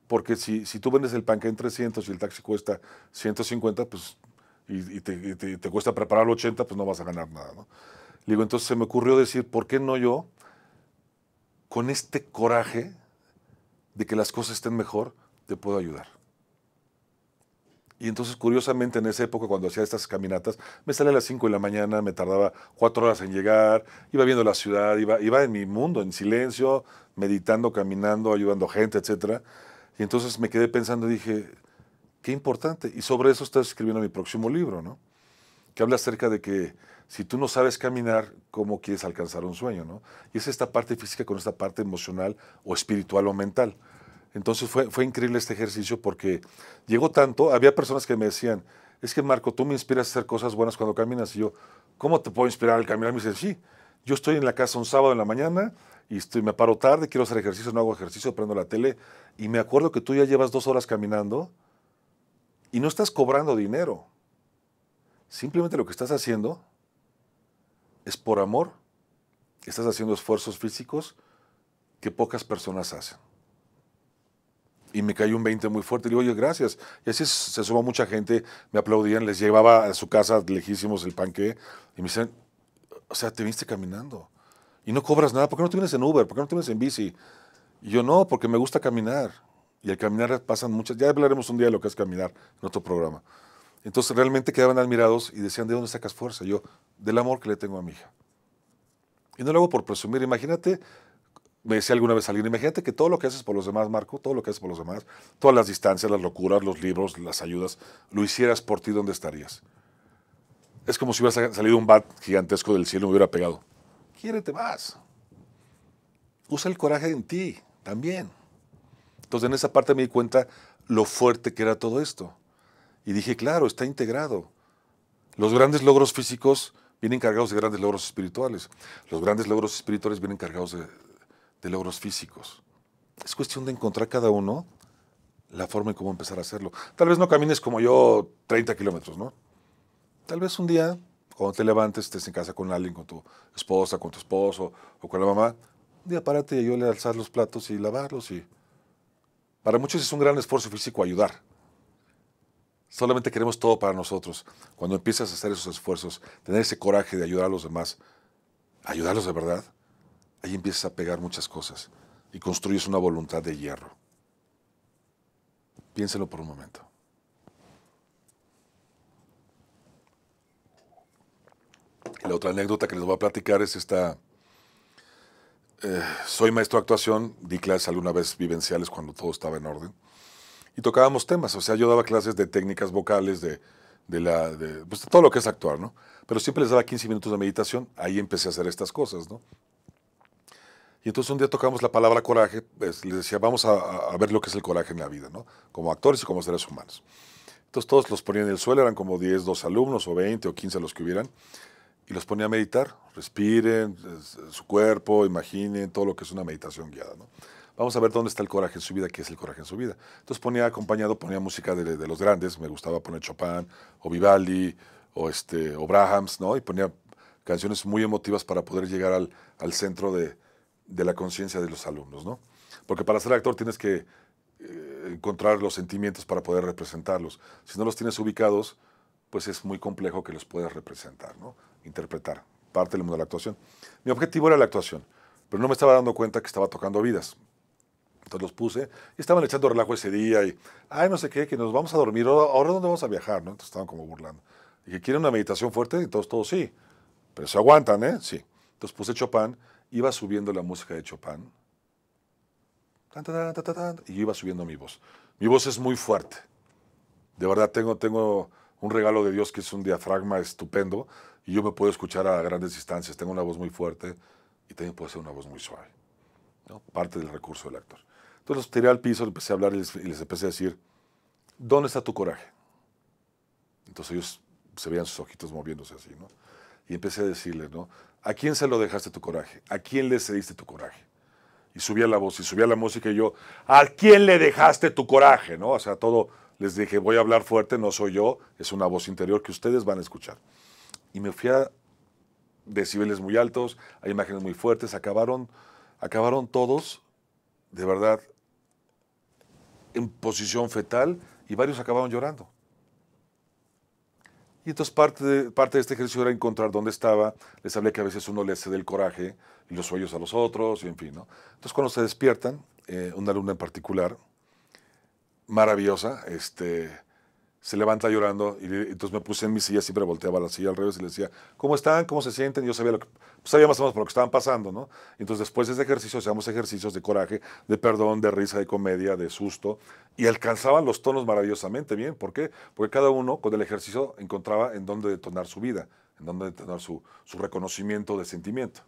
Porque si, si tú vendes el panque en 300 y el taxi cuesta 150, pues y, te, cuesta preparar el 80, pues no vas a ganar nada. ¿no? digo, entonces se me ocurrió decir, ¿por qué no yo? Con este coraje de que las cosas estén mejor, te puedo ayudar. Y entonces, curiosamente, en esa época, cuando hacía estas caminatas, me salía a las 5 de la mañana, me tardaba 4 horas en llegar, iba viendo la ciudad, iba, iba en mi mundo, en silencio, meditando, caminando, ayudando gente, etc. Y entonces me quedé pensando y dije, Qué importante. Y sobre eso estoy escribiendo mi próximo libro, ¿no? Que habla acerca de que si tú no sabes caminar, ¿cómo quieres alcanzar un sueño, no? Y es esta parte física con esta parte emocional o espiritual o mental. Entonces fue, fue increíble este ejercicio porque llegó tanto, había personas que me decían, es que Marco, tú me inspiras a hacer cosas buenas cuando caminas. Y yo, ¿cómo te puedo inspirar al caminar? Me dicen, sí, yo estoy en la casa un sábado en la mañana y estoy, me paro tarde, quiero hacer ejercicio, no hago ejercicio, prendo la tele y me acuerdo que tú ya llevas dos horas caminando y no estás cobrando dinero. Simplemente lo que estás haciendo es por amor. Estás haciendo esfuerzos físicos que pocas personas hacen. Y me cayó un 20 muy fuerte. Le digo, oye, gracias. Y así se sumó mucha gente, me aplaudían, les llevaba a su casa lejísimos el panque. Y me dicen, o sea, te viniste caminando. Y no cobras nada. ¿Por qué no te vienes en Uber? ¿Por qué no te vienes en bici? Y yo no, porque me gusta caminar. Y al caminar pasan muchas, ya hablaremos un día de lo que es caminar en otro programa. Entonces realmente quedaban admirados y decían, ¿de dónde sacas fuerza? Yo, del amor que le tengo a mi hija. Y no lo hago por presumir, imagínate, me decía alguna vez alguien, imagínate que todo lo que haces por los demás, Marco, todo lo que haces por los demás, todas las distancias, las locuras, los libros, las ayudas, lo hicieras por ti, ¿dónde estarías? Es como si hubiera salido un bat gigantesco del cielo y me hubiera pegado. Quiérete más. Usa el coraje en ti también. Entonces en esa parte me di cuenta lo fuerte que era todo esto. Y dije, claro, está integrado. Los grandes logros físicos vienen cargados de grandes logros espirituales. Los grandes logros espirituales vienen cargados de, logros físicos. Es cuestión de encontrar cada uno la forma en cómo empezar a hacerlo. Tal vez no camines como yo 30 kilómetros, ¿no? Tal vez un día, cuando te levantes, estés en casa con alguien, con tu esposa, con tu esposo o con la mamá, un día párate y yo le alzar los platos y lavarlos y para muchos es un gran esfuerzo físico ayudar. Solamente queremos todo para nosotros. Cuando empiezas a hacer esos esfuerzos, tener ese coraje de ayudar a los demás, ayudarlos de verdad, ahí empiezas a pegar muchas cosas y construyes una voluntad de hierro. Piénselo por un momento. la otra anécdota que les voy a platicar es esta eh, soy maestro de actuación, di clases alguna vez vivenciales cuando todo estaba en orden. Y tocábamos temas, o sea, yo daba clases de técnicas vocales, de, de, la, pues, todo lo que es actuar, ¿no? Pero siempre les daba 15 minutos de meditación, ahí empecé a hacer estas cosas, ¿no? Y entonces un día tocamos la palabra coraje, pues, les decía, vamos a, a, ver lo que es el coraje en la vida, ¿no? Como actores y como seres humanos. Entonces todos los ponían en el suelo, eran como 10, 12 alumnos o 20 o 15 los que hubieran y los ponía a meditar. Respiren su cuerpo, imaginen todo lo que es una meditación guiada. ¿no? Vamos a ver dónde está el coraje en su vida, qué es el coraje en su vida. Entonces ponía acompañado, ponía música de, los grandes, me gustaba poner Chopin o Vivaldi o, este, Brahms, ¿no? y ponía canciones muy emotivas para poder llegar al, centro de, la conciencia de los alumnos. ¿no? Porque para ser actor tienes que eh, encontrar los sentimientos para poder representarlos. Si no los tienes ubicados, pues es muy complejo que los puedas representar. ¿no? interpretar, parte del mundo de la actuación. Mi objetivo era la actuación, pero no me estaba dando cuenta que estaba tocando vidas. Entonces los puse y estaban echando relajo ese día y, ay, no sé qué, que nos vamos a dormir, ahora dónde vamos a viajar, ¿no? Entonces estaban como burlando. Y que quieren una meditación fuerte, y todos todos sí, pero se aguantan, ¿eh? Sí. Entonces puse Chopin, iba subiendo la música de Chopin, y iba subiendo mi voz. Mi voz es muy fuerte. De verdad tengo, tengo un regalo de Dios que es un diafragma estupendo y yo me puedo escuchar a grandes distancias, tengo una voz muy fuerte y también puedo ser una voz muy suave. ¿no? Parte del recurso del actor. Entonces los tiré al piso, empecé a hablar y les, empecé a decir, ¿dónde está tu coraje? Entonces ellos se veían sus ojitos moviéndose así, ¿no? Y empecé a decirles ¿no? ¿A quién se lo dejaste tu coraje? ¿A quién le cediste tu coraje? Y subía la voz, y subía la música, y yo, ¿a quién le dejaste tu coraje? ¿No? O sea, todo, les dije, voy a hablar fuerte, no soy yo, es una voz interior que ustedes van a escuchar y me fui a decibeles muy altos, a imágenes muy fuertes, acabaron, acabaron todos, de verdad, en posición fetal y varios acabaron llorando. Y entonces parte de, parte de este ejercicio era encontrar dónde estaba. Les hablé que a veces uno le cede el coraje y los sueños a los otros, y en fin, Entonces cuando se despiertan, eh, una alumna en particular, maravillosa, este, se levanta llorando y entonces me puse en mi silla, siempre volteaba la silla al revés y le decía, ¿cómo están? ¿Cómo se sienten? yo sabía, lo pues, sabía más o menos por lo que estaban pasando, ¿no? Entonces después de ese ejercicio hacíamos ejercicios de coraje, de perdón, de risa, de comedia, de susto y alcanzaban los tonos maravillosamente bien. ¿Por qué? Porque cada uno con el ejercicio encontraba en dónde detonar su vida, en dónde detonar su, su reconocimiento de sentimiento.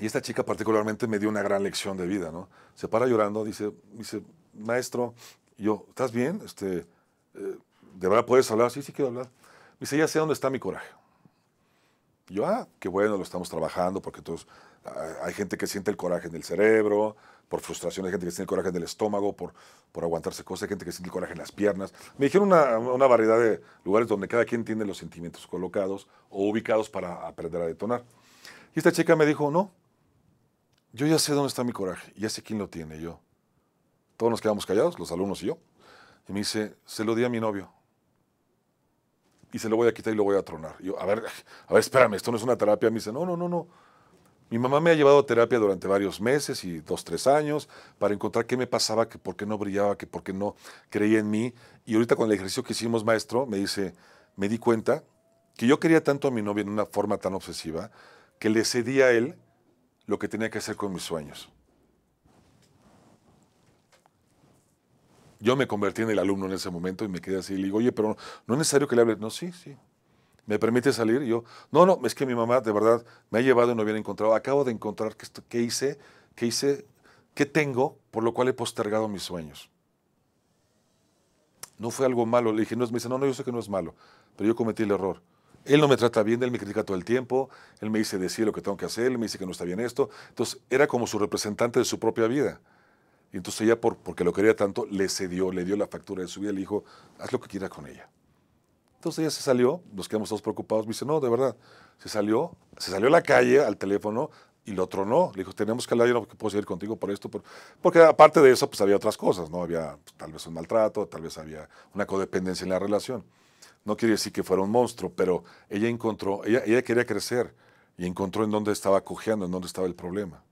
Y esta chica particularmente me dio una gran lección de vida, ¿no? Se para llorando, dice, dice, maestro, yo, ¿estás bien? Este, eh, ¿De verdad puedes hablar? Sí, sí quiero hablar. Me dice, ya sé dónde está mi coraje. Yo, ah, qué bueno, lo estamos trabajando, porque todos hay gente que siente el coraje en el cerebro, por frustración, hay gente que siente el coraje en el estómago, por, por aguantarse cosas, hay gente que siente el coraje en las piernas. Me dijeron una, una variedad de lugares donde cada quien tiene los sentimientos colocados o ubicados para aprender a detonar. Y esta chica me dijo, no, yo ya sé dónde está mi coraje, ya sé quién lo tiene yo. Todos nos quedamos callados, los alumnos y yo. Y me dice, se lo di a mi novio. Y se lo voy a quitar y lo voy a tronar. yo, a ver, a ver, espérame, esto no es una terapia. Me dice, no, no, no, no. Mi mamá me ha llevado a terapia durante varios meses y dos, tres años para encontrar qué me pasaba, que por qué no brillaba, que por qué no creía en mí. Y ahorita con el ejercicio que hicimos, maestro, me dice, me di cuenta que yo quería tanto a mi novio en una forma tan obsesiva que le cedí a él lo que tenía que hacer con mis sueños. Yo me convertí en el alumno en ese momento y me quedé así. Le digo, oye, pero no es necesario que le hable. No, sí, sí. ¿Me permite salir? Y yo, no, no, es que mi mamá de verdad me ha llevado y no había encontrado. Acabo de encontrar qué hice, qué hice, qué tengo, por lo cual he postergado mis sueños. No fue algo malo. Le dije, no es, me dice, no, no, yo sé que no es malo, pero yo cometí el error. Él no me trata bien, él me critica todo el tiempo, él me dice decir lo que tengo que hacer, él me dice que no está bien esto. Entonces, era como su representante de su propia vida. Y entonces ella, por, porque lo quería tanto, le cedió, le dio la factura de su vida, le dijo, haz lo que quieras con ella. Entonces ella se salió, nos quedamos todos preocupados, me dice, no, de verdad, se salió, se salió a la calle al teléfono y lo tronó, le dijo, tenemos que hablar, yo no puedo seguir contigo por esto, por... porque aparte de eso, pues había otras cosas, ¿no? Había pues, tal vez un maltrato, tal vez había una codependencia en la relación. No quiere decir que fuera un monstruo, pero ella encontró, ella, ella quería crecer y encontró en dónde estaba cojeando, en dónde estaba el problema.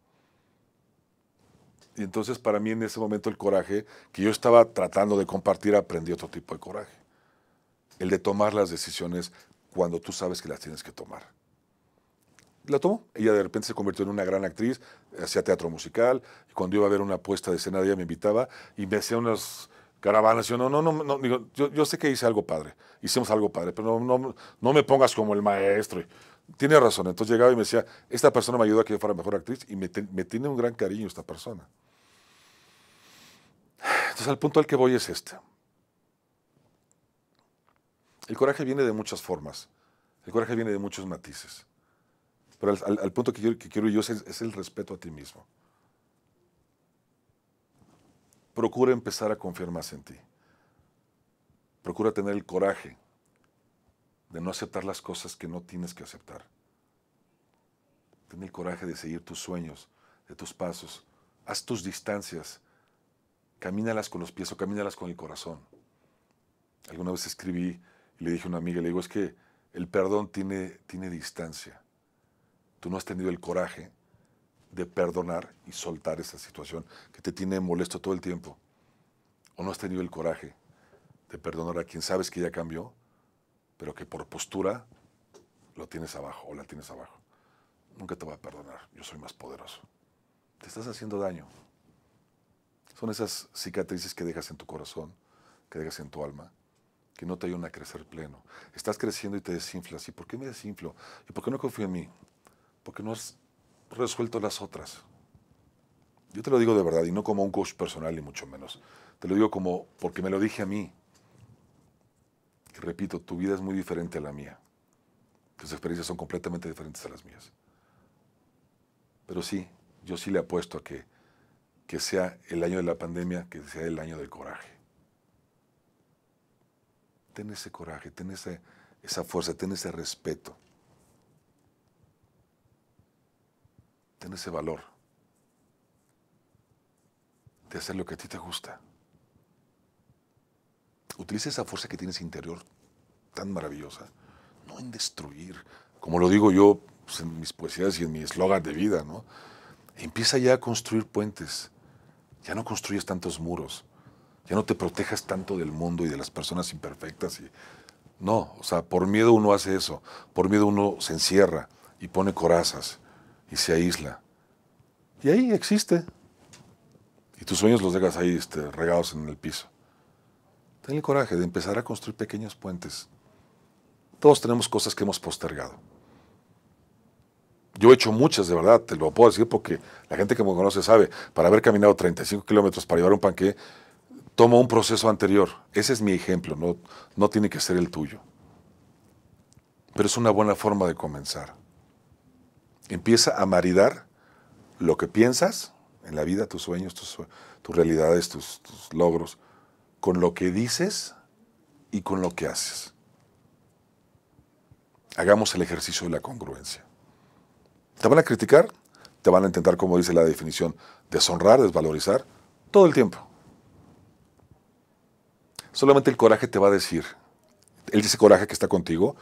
Y entonces para mí en ese momento el coraje que yo estaba tratando de compartir, aprendí otro tipo de coraje. El de tomar las decisiones cuando tú sabes que las tienes que tomar. La tomó. Ella de repente se convirtió en una gran actriz, hacía teatro musical, cuando iba a ver una puesta de escena ella me invitaba y me hacía unas caravanas. Yo no, no, no, yo, sé que hice algo padre, hicimos algo padre, pero no, no, no me pongas como el maestro tiene razón. Entonces llegaba y me decía, esta persona me ayudó a que yo fuera mejor actriz y me, tiene un gran cariño esta persona. Entonces al punto al que voy es este. El coraje viene de muchas formas, el coraje viene de muchos matices, pero al, punto que, quiero yo es el respeto a ti mismo. Procura empezar a confiar más en ti. Procura tener el coraje de no aceptar las cosas que no tienes que aceptar. Ten el coraje de seguir tus sueños, de tus pasos. Haz tus distancias. Camínalas con los pies o camínalas con el corazón. Alguna vez escribí y le dije a una amiga, le digo, es que el perdón tiene, tiene distancia. Tú no has tenido el coraje de perdonar y soltar esa situación que te tiene molesto todo el tiempo. O no has tenido el coraje de perdonar a quien sabes que ya cambió pero que por postura lo tienes abajo o la tienes abajo. Nunca te va a perdonar, yo soy más poderoso. Te estás haciendo daño. Son esas cicatrices que dejas en tu corazón, que dejas en tu alma, que no te ayudan a crecer pleno. Estás creciendo y te desinflas. ¿Y por qué me desinflo? ¿Y por qué no confío en mí? Porque no has resuelto las otras. Yo te lo digo de verdad y no como un coach personal y mucho menos. Te lo digo como porque me lo dije a mí repito, tu vida es muy diferente a la mía. Tus experiencias son completamente diferentes a las mías. Pero sí, yo sí le apuesto a que, sea el año de la pandemia, que sea el año del coraje. Ten ese coraje, ten esa fuerza, ten ese respeto. Ten ese valor de hacer lo que a ti te gusta utiliza esa fuerza que tienes interior tan maravillosa, no en destruir, como lo digo yo pues, en mis poesías y en mi eslogan de vida, ¿no? Empieza ya a construir puentes, ya no construyes tantos muros, ya no te protejas tanto del mundo y de las personas imperfectas. No, o sea, por miedo uno hace eso, por miedo uno se encierra y pone corazas y se aísla. Y ahí existe. Y tus sueños los dejas ahí este, regados en el piso. Ten el coraje de empezar a construir pequeños puentes. Todos tenemos cosas que hemos postergado. Yo he hecho muchas, de verdad, te lo puedo decir porque la gente que me conoce sabe, para haber caminado 35 kilómetros para llevar un panque, tomo un proceso anterior. Ese es mi ejemplo, no, no tiene que ser el tuyo. Pero es una buena forma de comenzar. Empieza a maridar lo que piensas en la vida, tus sueños, tus, realidades, tus logros, con lo que dices y con lo que haces. Hagamos el ejercicio de la congruencia. ¿Te van a criticar? ¿Te van a intentar, como dice la definición, deshonrar, desvalorizar? Todo el tiempo. Solamente el coraje te va a decir, él dice coraje que está contigo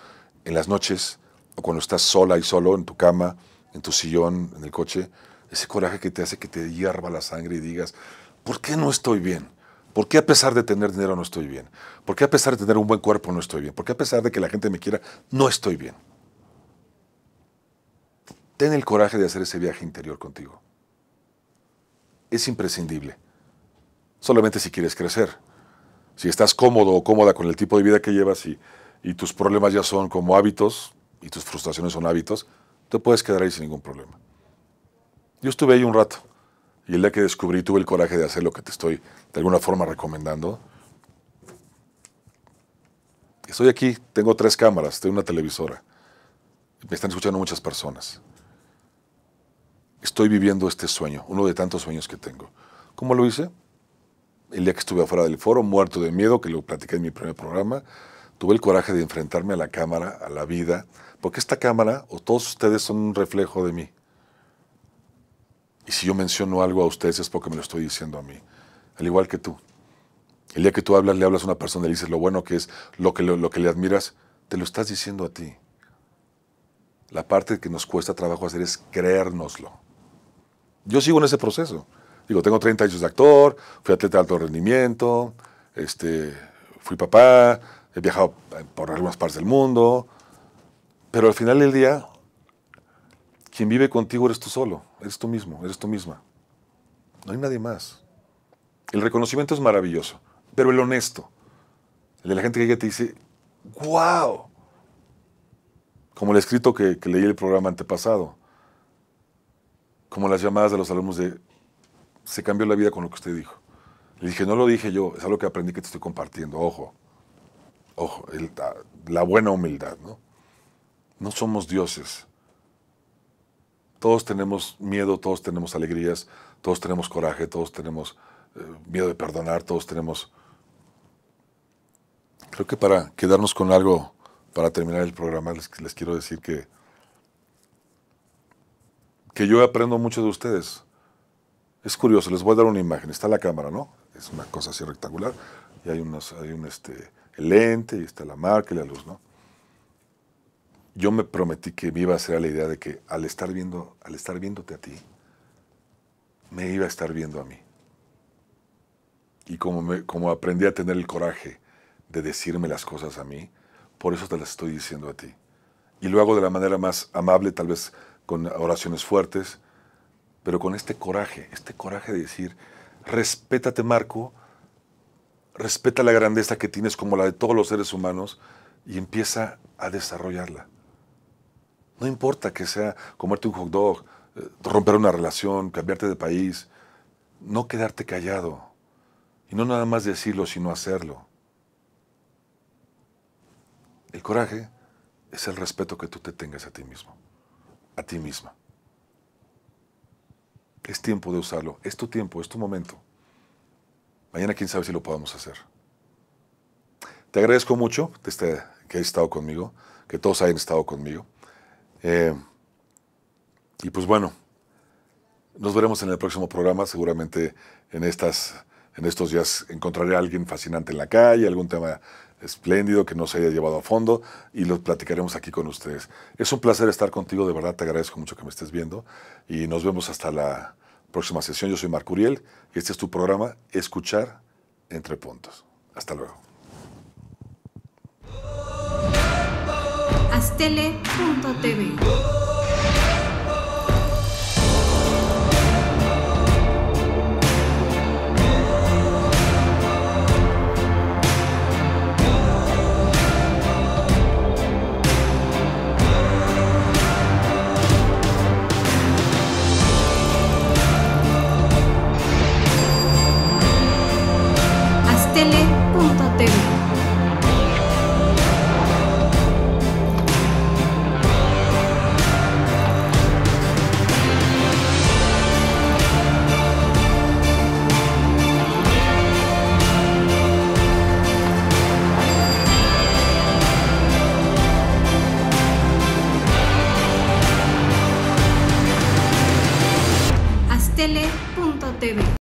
en las noches o cuando estás sola y solo en tu cama, en tu sillón, en el coche, ese coraje que te hace que te hierva la sangre y digas, ¿por qué no estoy bien? ¿Por qué a pesar de tener dinero no estoy bien? ¿Por qué a pesar de tener un buen cuerpo no estoy bien? ¿Por qué a pesar de que la gente me quiera no estoy bien? Ten el coraje de hacer ese viaje interior contigo. Es imprescindible. Solamente si quieres crecer. Si estás cómodo o cómoda con el tipo de vida que llevas y, tus problemas ya son como hábitos y tus frustraciones son hábitos, te puedes quedar ahí sin ningún problema. Yo estuve ahí un rato. Y el día que descubrí, tuve el coraje de hacer lo que te estoy de alguna forma recomendando. Estoy aquí, tengo tres cámaras, tengo una televisora. Me están escuchando muchas personas. Estoy viviendo este sueño, uno de tantos sueños que tengo. ¿Cómo lo hice? El día que estuve afuera del foro, muerto de miedo, que lo platiqué en mi primer programa, tuve el coraje de enfrentarme a la cámara, a la vida, porque esta cámara o todos ustedes son un reflejo de mí. Y si yo menciono algo a ustedes es porque me lo estoy diciendo a mí, al igual que tú. El día que tú hablas, le hablas a una persona, le dices lo bueno que es, lo que, que le admiras, te lo estás diciendo a ti. La parte que nos cuesta trabajo hacer es creérnoslo. Yo sigo en ese proceso. Digo, tengo 30 años de actor, fui atleta de alto rendimiento, este, fui papá, he viajado por algunas partes del mundo, pero al final del día, quien vive contigo eres tú solo eres tú mismo, eres tú misma. No hay nadie más. El reconocimiento es maravilloso, pero el honesto, el de la gente que llega te dice, wow. Como el escrito que, que leí el programa antepasado, como las llamadas de los alumnos de, se cambió la vida con lo que usted dijo. Le dije, no lo dije yo, es algo que aprendí que te estoy compartiendo, ojo, ojo, la buena humildad, ¿no? No somos dioses. Todos tenemos miedo, todos tenemos alegrías, todos tenemos coraje, todos tenemos eh, miedo de perdonar, todos tenemos... Creo que para quedarnos con algo, para terminar el programa, les, quiero decir que, que yo aprendo mucho de ustedes. Es curioso, les voy a dar una imagen. Está la cámara, ¿no? Es una cosa así rectangular. Y hay, unos, hay un este, lente, y está la marca y la luz, ¿no? yo me prometí que me iba a hacer la idea de que al estar, viendo, al estar viéndote a ti, me iba a estar viendo a mí. Y como, como aprendí a tener el coraje de decirme las cosas a mí, por eso te las estoy diciendo a ti. Y lo hago de la manera más amable, tal vez con oraciones fuertes, pero con este coraje, este coraje de decir, respétate Marco, respeta la grandeza que tienes como la de todos los seres humanos y empieza a desarrollarla. No importa que sea comerte un hot dog, eh, romper una relación, cambiarte de país, no quedarte callado. Y no nada más decirlo, sino hacerlo. El coraje es el respeto que tú te tengas a ti mismo, a ti misma. Es tiempo de usarlo, es tu tiempo, es tu momento. Mañana quién sabe si lo podamos hacer. Te agradezco mucho que, que hayas estado conmigo, que todos hayan estado conmigo. Eh, y pues bueno, nos veremos en el próximo programa. Seguramente en, estas, en estos días encontraré a alguien fascinante en la calle, algún tema espléndido que no se haya llevado a fondo y lo platicaremos aquí con ustedes. Es un placer estar contigo, de verdad te agradezco mucho que me estés viendo y nos vemos hasta la próxima sesión. Yo soy Marcuriel Uriel este es tu programa Escuchar entre puntos. Hasta luego. astele.tv.